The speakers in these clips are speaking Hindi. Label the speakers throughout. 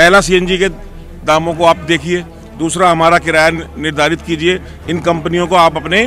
Speaker 1: पहला सीएनजी के दामों को आप देखिए दूसरा हमारा किराया निर्धारित कीजिए इन कंपनियों को आप अपने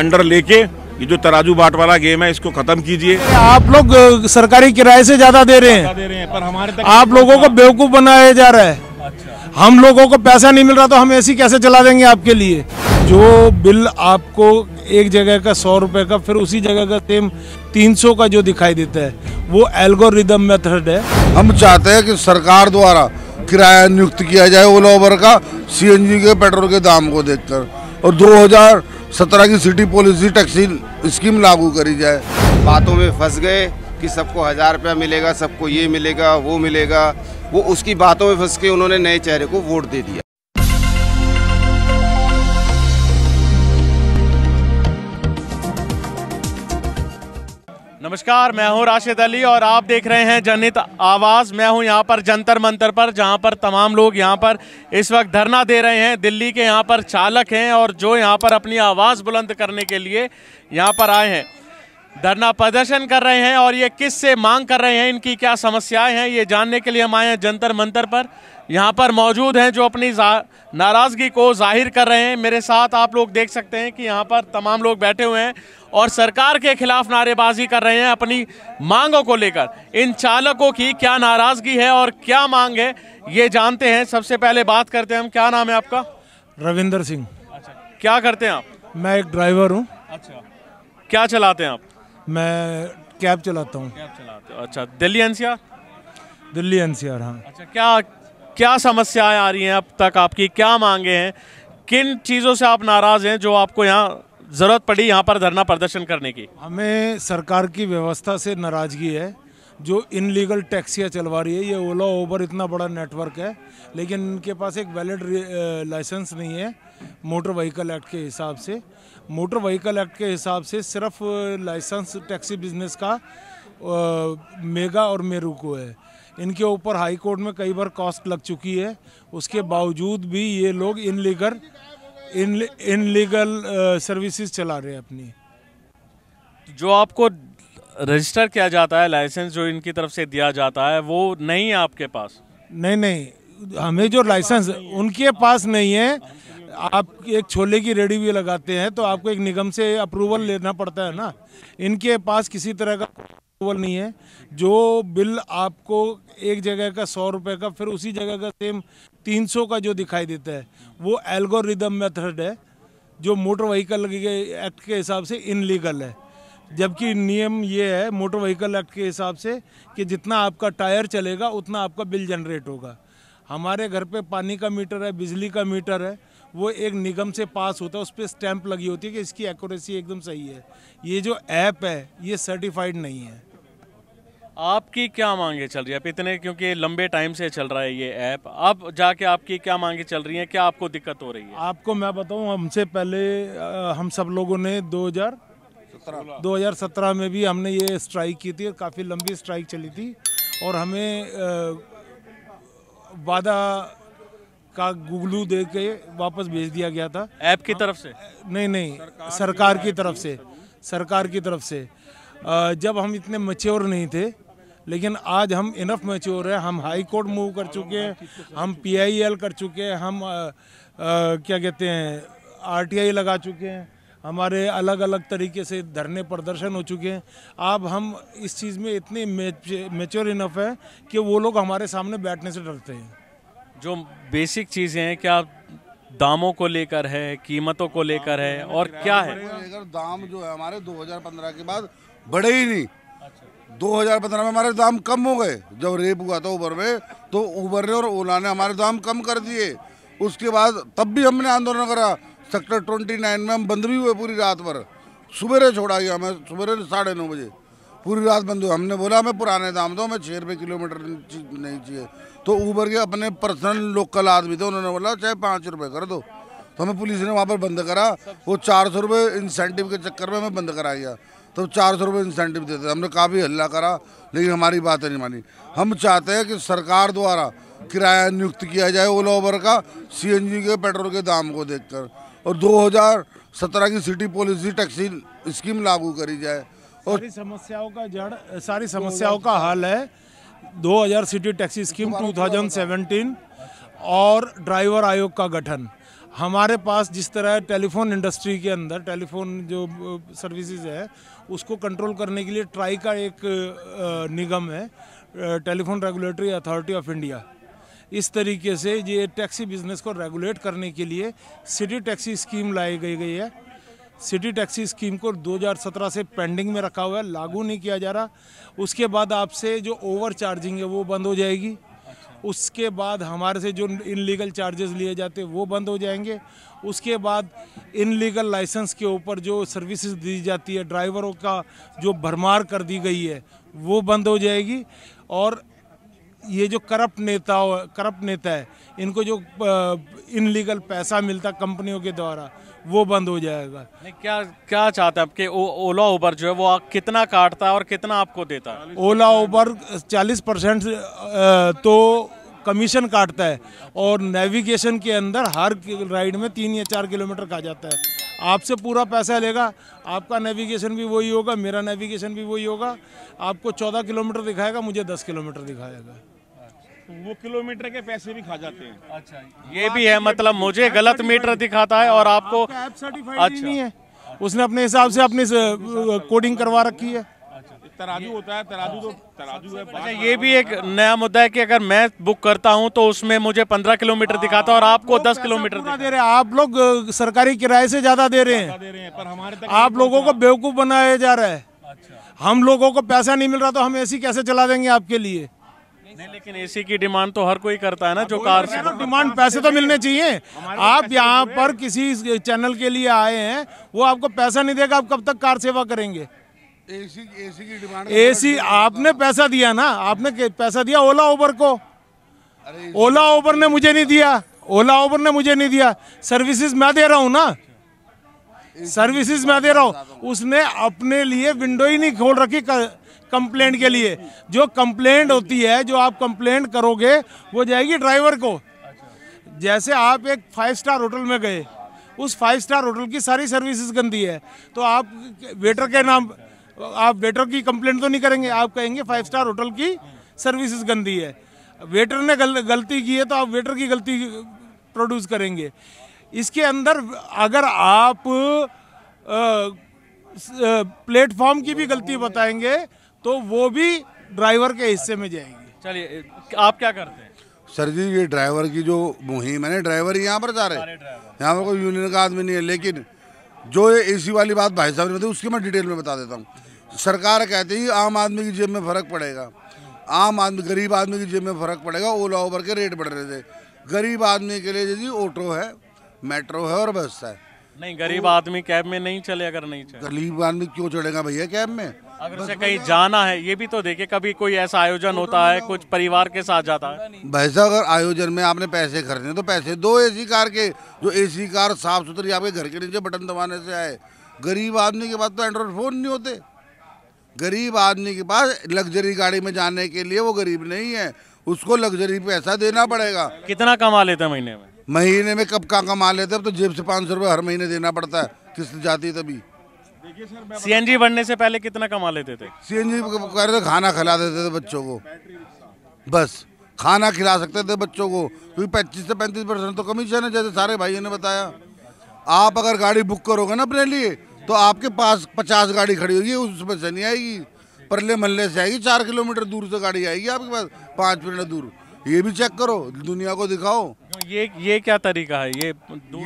Speaker 1: अंडर लेके ये जो तराजू बाट वाला गेम है इसको खत्म कीजिए
Speaker 2: आप लोग सरकारी किराए से ज्यादा दे रहे हैं दे रहे हैं पर हमारे तक आप लोगों को बेवकूफ बनाया जा रहा है अच्छा। हम लोगों को पैसा नहीं मिल रहा तो हम ऐसी कैसे चला देंगे आपके लिए जो बिल आपको एक जगह का सौ रुपये का फिर उसी जगह का सेम तीन सौ का जो दिखाई देता है वो एल्गोरिदम मेथड है हम चाहते हैं कि सरकार द्वारा
Speaker 3: किराया नियुक्त किया जाए ओला ओबर का सीएनजी के पेट्रोल के दाम को देखकर और 2017 की सिटी पॉलिसी टैक्सी स्कीम लागू करी जाए बातों में फंस गए कि सबको हज़ार रुपया मिलेगा सबको ये मिलेगा वो मिलेगा वो उसकी बातों में फंस के उन्होंने नए चेहरे को वोट दे दिया
Speaker 4: नमस्कार मैं हूं राशिद अली और आप देख रहे हैं जनहित आवाज़ मैं हूं यहां पर जंतर मंतर पर जहां पर तमाम लोग यहां पर इस वक्त धरना दे रहे हैं दिल्ली के यहां पर चालक हैं और जो यहां पर अपनी आवाज़ बुलंद करने के लिए यहां पर आए हैं धरना प्रदर्शन कर रहे हैं और ये किस से मांग कर रहे हैं इनकी क्या समस्याएं हैं ये जानने के लिए हम आए हैं जंतर मंतर पर यहाँ पर मौजूद हैं जो अपनी नाराज़गी को जाहिर कर रहे हैं मेरे साथ आप लोग देख सकते हैं कि यहाँ पर तमाम लोग बैठे हुए हैं और सरकार के खिलाफ नारेबाजी कर रहे हैं अपनी मांगों को लेकर इन चालकों की क्या नाराज़गी है और क्या मांग है ये जानते हैं सबसे पहले बात करते हैं हम क्या नाम है आपका रविंदर सिंह अच्छा क्या करते हैं आप मैं एक
Speaker 2: ड्राइवर हूँ अच्छा
Speaker 4: क्या चलाते हैं आप मैं
Speaker 2: कैब चलाता हूँ अच्छा दिल्ली एनसीआर दिल्ली एनसीआर हाँ अच्छा
Speaker 4: क्या क्या समस्याएं आ रही हैं अब तक आपकी क्या मांगे हैं किन चीज़ों से आप नाराज़ हैं जो आपको यहाँ ज़रूरत पड़ी यहाँ पर धरना प्रदर्शन करने की
Speaker 2: हमें सरकार की व्यवस्था से नाराज़गी है जो इनलीगल टैक्सियाँ चलवा रही है ये ओला ओबर इतना बड़ा नेटवर्क है लेकिन इनके पास एक वैलिड लाइसेंस uh, नहीं है मोटर व्हीकल एक्ट के हिसाब से मोटर व्हीकल एक्ट के हिसाब से सिर्फ लाइसेंस टैक्सी बिजनेस का uh, मेगा और मेरू को है इनके ऊपर हाई कोर्ट में कई बार कॉस्ट लग चुकी है उसके बावजूद भी ये लोग इनलीगल इन इनलीगल सर्विसेज चला रहे हैं अपनी
Speaker 4: जो आपको रजिस्टर किया जाता है लाइसेंस जो इनकी तरफ से दिया जाता है वो नहीं है आपके पास
Speaker 2: नहीं नहीं हमें जो लाइसेंस उनके पास नहीं है आप एक छोले की रेडी भी लगाते हैं तो आपको एक निगम से अप्रूवल लेना पड़ता है ना इनके पास किसी तरह का अप्रूवल नहीं है जो बिल आपको एक जगह का सौ रुपये का फिर उसी जगह का सेम तीन सौ का जो दिखाई देता है वो एल्गोरिदम मेथड है जो मोटर व्हीकल एक्ट के हिसाब से इनलीगल है जबकि नियम ये है मोटर व्हीकल एक्ट के हिसाब से कि जितना आपका टायर चलेगा उतना आपका बिल जनरेट होगा हमारे घर पे पानी का मीटर है बिजली का मीटर है वो एक निगम से पास होता है उस पर स्टैंप लगी होती है कि इसकी एक्यूरेसी एकदम सही है ये जो ऐप है ये सर्टिफाइड
Speaker 4: नहीं है आपकी क्या मांगे चल रही है आप इतने क्योंकि लंबे टाइम से चल रहा है ये ऐप अब जाके आपकी क्या मांगे चल रही हैं क्या आपको दिक्कत हो रही है
Speaker 2: आपको मैं बताऊं हमसे पहले हम सब लोगों ने 2000 2017 में भी हमने ये स्ट्राइक की थी और काफ़ी लंबी स्ट्राइक चली थी और हमें वादा का गुगलू दे के वापस भेज दिया गया था ऐप की हाँ। तरफ से नहीं नहीं सरकार, सरकार की तरफ से सरकार की तरफ से जब हम इतने मच्योर नहीं थे लेकिन आज हम इनफ मच्योर है हम हाई कोर्ट मूव कर चुके हैं हम पीआईएल कर चुके हैं हम आ, आ, क्या कहते हैं आरटीआई लगा चुके हैं हमारे अलग अलग तरीके से धरने प्रदर्शन हो चुके हैं अब हम इस चीज़ में इतने मेच्योर इनफ है कि वो लोग हमारे सामने बैठने से डरते
Speaker 4: हैं जो बेसिक चीज़ें हैं क्या दामों को लेकर है कीमतों को लेकर है और क्या है
Speaker 3: अगर दाम जो है हमारे 2015 के बाद बढ़े ही नहीं दो हजार पंद्रह में हमारे दाम कम हो गए जब रेप हुआ था उबर में तो उबर ने और ओला ने हमारे दाम कम कर दिए उसके बाद तब भी हमने आंदोलन करा सेक्टर ट्वेंटी नाइन में हम बंद भी हुए पूरी रात भर सवेरे छोड़ा गया हमें सवेरे साढ़े नौ बजे पूरी रात बंद हुआ हमने बोला हमें पुराने दाम दो हमें छः रुपये किलोमीटर नहीं चाहिए तो ऊबर के अपने पर्सनल लोकल आदमी थे उन्होंने बोला चाहे पाँच रुपये कर दो तो हमें पुलिस ने वहाँ पर बंद करा वो चार सौ रुपये इंसेंटिव के चक्कर में हमें बंद करा गया तो चार सौ रुपये इंसेंटिव देते हमने काफ़ी हल्ला करा लेकिन हमारी बात नहीं मानी हम चाहते हैं कि सरकार द्वारा किराया नियुक्त किया जाए ओला ओबर का सीएनजी के पेट्रोल के दाम को देखकर और
Speaker 2: 2017 की सिटी पॉलिसी टैक्सी स्कीम लागू करी जाए और सारी समस्याओं का जड़ सारी समस्याओं का हल है 2000 सिटी टैक्सी स्कीम 2017 और ड्राइवर आयोग का गठन हमारे पास जिस तरह टेलीफोन इंडस्ट्री के अंदर टेलीफोन जो सर्विसेज है उसको कंट्रोल करने के लिए ट्राई का एक निगम है telephone regulatory authority of India इस तरीके से ये टैक्सी बिजनेस को रेगुलेट करने के लिए सिटी टैक्सी स्कीम लाई गई गई है सिटी टैक्सी स्कीम को 2017 से पेंडिंग में रखा हुआ है लागू नहीं किया जा रहा उसके बाद आपसे जो ओवर चार्जिंग है वो बंद हो जाएगी उसके बाद हमारे से जो इनलीगल चार्जेस लिए जाते वो बंद हो जाएंगे उसके बाद इनलीगल लाइसेंस के ऊपर जो सर्विसेज दी जाती है ड्राइवरों का जो भरमार कर दी गई है वो बंद हो जाएगी और ये जो करप्ट नेता करप्ट नेता है इनको जो इनलीगल पैसा मिलता कंपनियों के द्वारा वो बंद हो जाएगा
Speaker 4: नहीं क्या क्या चाहते हैं आपके ओला उबर जो है वो कितना काटता है और कितना आपको देता है
Speaker 2: ओला उबर 40 परसेंट तो कमीशन काटता है और नेविगेशन के अंदर हर राइड में तीन या चार किलोमीटर का जाता है आपसे पूरा पैसा लेगा आपका नेविगेशन भी वही होगा मेरा नेविगेशन भी वही होगा आपको चौदह किलोमीटर दिखाएगा मुझे दस किलोमीटर दिखाएगा
Speaker 4: तो वो किलोमीटर के
Speaker 1: पैसे भी खा जाते हैं अच्छा
Speaker 2: ये भी है मतलब मुझे गलत मीटर दिखाता है और आपको अच्छा नहीं है उसने अपने हिसाब से अपनी कोडिंग करवा रखी है अच्छा।
Speaker 4: तराजू होता है तराजू तो तराजू है अच्छा ये भी एक नया मुद्दा है कि अगर मैं बुक करता हूँ तो उसमें मुझे पंद्रह किलोमीटर दिखाता है और आपको दस किलोमीटर दे रहे हैं आप लोग सरकारी किराए से
Speaker 2: ज्यादा दे रहे हैं पर हमारे आप लोगों को बेवकूफ बनाया जा रहा है अच्छा। हम लोगों को पैसा नहीं मिल रहा तो हम ऐसी कैसे चला देंगे आपके लिए
Speaker 4: नहीं लेकिन एसी की डिमांड तो हर कोई करता है ना जो कार से
Speaker 2: डिमांड पैसे तो मिलने चाहिए आप यहाँ पर किसी चैनल के लिए आए हैं वो आपको पैसा नहीं देगा आप कब तक कार सेवा करेंगे
Speaker 3: एसी एसी की डिमांड एसी तो
Speaker 2: आपने पैसा दिया ना आपने पैसा दिया ओला ओबर को ओला ओबर ने मुझे नहीं दिया ओला ओबर ने मुझे नहीं दिया सर्विसेज मैं दे रहा हूँ ना सर्विसेज मैं दे रहा हूँ उसने अपने लिए विंडो ही नहीं खोल रखी कंप्लेंट के लिए जो कंप्लेंट होती है जो आप कंप्लेंट करोगे वो जाएगी ड्राइवर को जैसे आप एक फाइव स्टार होटल में गए उस फाइव स्टार होटल की सारी सर्विसेज गंदी है तो आप वेटर के नाम आप वेटर की कंप्लेंट तो नहीं करेंगे आप कहेंगे फाइव स्टार होटल की सर्विसेज गंदी है वेटर ने गल, गलती की है तो आप वेटर की गलती प्रोड्यूस करेंगे इसके अंदर अगर आप प्लेटफॉर्म की भी गलती बताएंगे तो वो भी ड्राइवर के हिस्से में जाएगी चलिए आप क्या करते हैं
Speaker 3: सर जी ये ड्राइवर की जो मुहिम है ना ड्राइवर यहाँ पर जा रहे हैं यहाँ पर कोई यूनियन का आदमी नहीं है लेकिन जो ये एसी वाली बात भाई साहब ने बताई उसकी मैं डिटेल में बता देता हूँ सरकार कहती है आम आदमी की जेब में फ़र्क पड़ेगा आम आदमी गरीब आदमी की जेब में फ़र्क पड़ेगा ओला ओबर के रेट बढ़ रहे थे गरीब आदमी के लिए जी ऑटो है मेट्रो है और बस है
Speaker 4: नहीं गरीब आदमी कैब में नहीं चले अगर नहीं चले
Speaker 3: गरीब आदमी क्यों चढ़ेगा भैया कैब में
Speaker 4: अगर उसे कहीं जाना है ये भी तो देखे कभी कोई ऐसा आयोजन होता है कुछ परिवार के साथ जाता है
Speaker 3: भैसा अगर आयोजन में आपने पैसे खरीदे तो पैसे दो एसी कार के जो एसी कार साफ सुथरी आपके घर के नीचे बटन दबाने से आए गरीब आदमी के पास तो एंड्रॉइड फोन नहीं होते गरीब आदमी के पास लग्जरी गाड़ी में जाने के लिए वो गरीब नहीं है उसको लग्जरी पैसा देना पड़ेगा कितना कमा लेते महीने में महीने में कब का कमा लेते अब तो जेब से पाँच सौ रुपये हर महीने देना पड़ता है किस्त जाती है तभी सी एन जी बनने से पहले
Speaker 4: कितना कमा लेते थे
Speaker 3: सी एन जी कर रहे खाना खिला देते थे बच्चों को बस खाना खिला सकते थे बच्चों को क्योंकि पच्चीस से पैंतीस परसेंट तो कमीशन है जैसे सारे भाइयों ने बताया आप अगर गाड़ी बुक करोगे ना अपने लिए तो आपके पास पचास गाड़ी खड़ी होगी उसमें से नहीं आएगी परले महल्ले से आएगी चार किलोमीटर दूर से गाड़ी आएगी आपके पास पाँच मिनट दूर ये भी चेक करो दुनिया को दिखाओ
Speaker 4: ये ये क्या तरीका है ये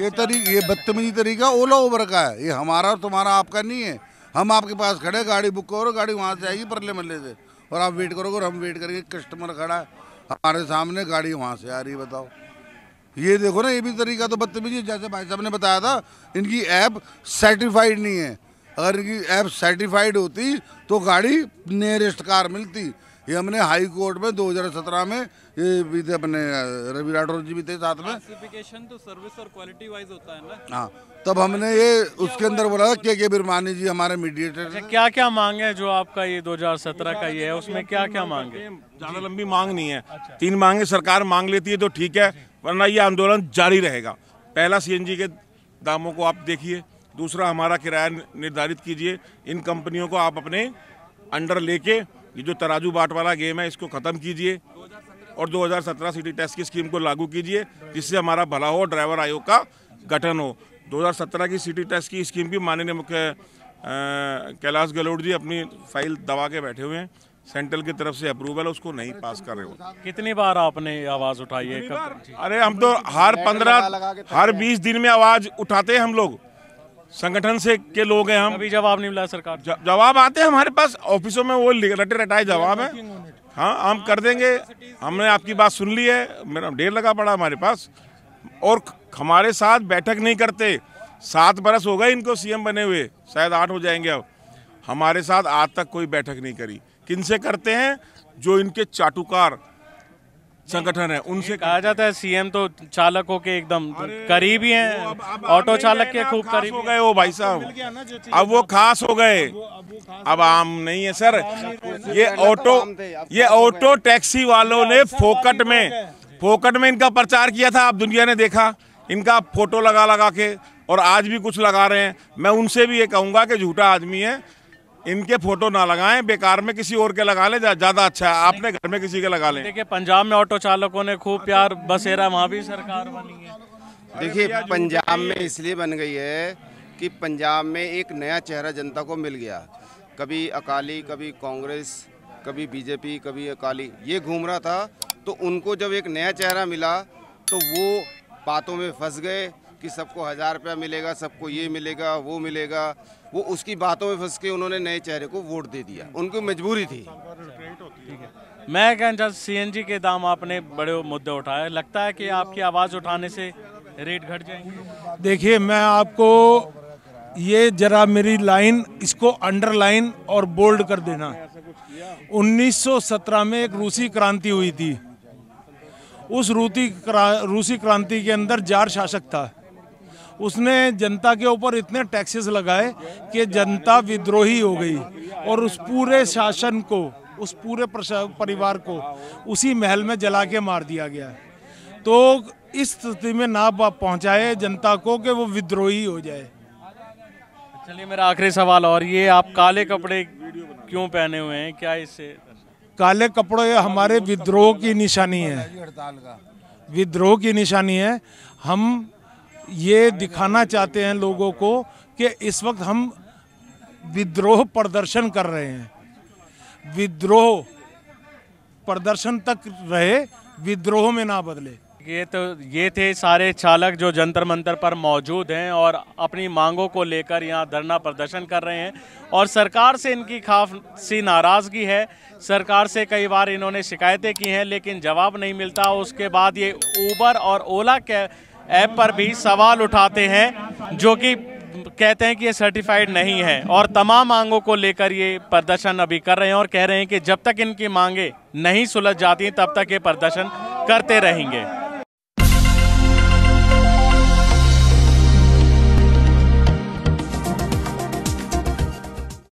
Speaker 3: ये तरीका ये बदतमीजी तरीका ओला उबर का है ये हमारा और तुम्हारा आपका नहीं है हम आपके पास खड़े गाड़ी बुक करो गाड़ी वहाँ से आएगी परले मल्ले से और आप वेट करोगे और हम वेट करेंगे कस्टमर खड़ा है हमारे सामने गाड़ी वहाँ से आ रही बताओ ये देखो ना ये भी तरीका तो बदतमीजी जैसे भाई साहब ने बताया था इनकी ऐप सर्टिफाइड नहीं है अगर इनकी ऐप सर्टिफाइड होती तो गाड़ी नियरेस्ट कार मिलती ये हमने हाई कोर्ट में 2017 में ये भी थे अपने रवि राठौर जी भी थे साथ में
Speaker 4: तो सर्विस और क्वालिटी वाइज होता है ना
Speaker 3: हाँ तब हमने ये उसके अंदर बोला के के बिरमानी जी हमारे मीडिएटर अच्छा,
Speaker 4: क्या क्या मांगे जो आपका ये 2017 का ये है उसमें क्या क्या मांगे ज्यादा लंबी मांग नहीं है अच्छा। तीन मांगे सरकार मांग लेती है
Speaker 1: तो ठीक है वरना ये आंदोलन जारी रहेगा पहला सी के दामों को आप देखिए दूसरा हमारा किराया निर्धारित कीजिए इन कंपनियों को आप अपने अंडर लेके ये जो तराजू बाट वाला गेम है इसको ख़त्म कीजिए और 2017 सिटी टेस्ट की स्कीम को लागू कीजिए जिससे हमारा भला हो ड्राइवर आयोग का गठन हो 2017 की सिटी टेस्ट की स्कीम भी माननीय मुख्य कैलाश गहलोत जी अपनी फाइल दबा के बैठे हुए हैं सेंट्रल की तरफ से अप्रूवल है उसको नहीं पास कर रहे हो
Speaker 4: कितनी बार आपने आवाज उठाई है अरे हम तो हर पंद्रह हर
Speaker 1: बीस दिन में आवाज उठाते हैं हम लोग संगठन से के लोग हैं हम अभी
Speaker 4: जवाब नहीं मिला सरकार
Speaker 1: जवाब आते हैं हमारे पास ऑफिसों में वो रटे रटाए जवाब है हाँ हम कर देंगे हमने आपकी बात सुन ली है मेरा ढेर लगा पड़ा हमारे पास और हमारे साथ बैठक नहीं करते सात बरस हो गए इनको सीएम बने हुए शायद आठ हो जाएंगे अब हमारे साथ आज तक कोई बैठक नहीं करी
Speaker 4: किन से करते हैं जो इनके चाटुकार संगठन है उनसे कहा जाता है सीएम तो चालकों के एकदम करीब ही हैं ऑटो चालक के खूब करीब हो गए वो भाई साहब अब वो खास हो गए अब आम नहीं है सर
Speaker 1: ये तो ऑटो ये ऑटो टैक्सी वालों ने फोकट में फोकट में इनका प्रचार किया था आप दुनिया ने देखा इनका फोटो लगा लगा के और आज भी कुछ लगा रहे हैं मैं उनसे भी ये कहूंगा कि झूठा आदमी है इनके फोटो ना लगाएं बेकार में
Speaker 4: किसी और के लगा लें ज़्यादा अच्छा है आपने घर में किसी के लगा लें देखिए पंजाब में ऑटो चालकों ने खूब प्यार बसेरा वहाँ भी सरकार बनी
Speaker 3: है देखिए पंजाब में
Speaker 4: इसलिए बन गई है
Speaker 3: कि पंजाब में एक नया चेहरा जनता को मिल गया कभी अकाली कभी कांग्रेस कभी बीजेपी कभी अकाली ये घूम रहा था तो उनको जब एक नया चेहरा मिला तो वो बातों में फंस गए कि सबको हज़ार रुपया मिलेगा सबको ये मिलेगा वो मिलेगा वो उसकी बातों में फंस के उन्होंने नए चेहरे को वोट दे दिया उनको मजबूरी
Speaker 2: थी
Speaker 4: मैं कहना चाहता सीएनजी के दाम आपने बड़े मुद्दे उठाए लगता है कि आपकी आवाज़ उठाने से रेट घट जाएंगे
Speaker 2: देखिए मैं आपको ये जरा मेरी लाइन इसको अंडरलाइन और बोल्ड कर देना 1917 में एक रूसी क्रांति हुई थी उस रूती क्रा, रूसी क्रांति के अंदर जार शासक था उसने जनता के ऊपर इतने टैक्सेस लगाए कि जनता विद्रोही हो गई और उस पूरे शासन को उस पूरे परिवार को उसी महल में जला के मार दिया गया तो इस स्थिति में ना पहुंचाए जनता को कि वो विद्रोही हो जाए
Speaker 4: चलिए मेरा आखिरी सवाल और ये आप काले कपड़े क्यों पहने हुए हैं क्या इससे
Speaker 2: काले कपड़े हमारे विद्रोह की निशानी है विद्रोह की निशानी है हम ये दिखाना चाहते हैं लोगों को कि इस वक्त हम विद्रोह प्रदर्शन कर रहे हैं विद्रोह प्रदर्शन तक रहे विद्रोह में ना बदले
Speaker 4: ये तो ये थे सारे चालक जो जंतर मंतर पर मौजूद हैं और अपनी मांगों को लेकर यहाँ धरना प्रदर्शन कर रहे हैं और सरकार से इनकी खासी नाराज़गी है सरकार से कई बार इन्होंने शिकायतें की हैं लेकिन जवाब नहीं मिलता उसके बाद ये ऊबर और ओला के ऐप पर भी सवाल उठाते हैं जो कि कहते हैं कि ये सर्टिफाइड नहीं है और तमाम मांगों को लेकर ये प्रदर्शन अभी कर रहे हैं और कह रहे हैं कि जब तक इनकी मांगे नहीं सुलझ जाती तब तक ये प्रदर्शन करते रहेंगे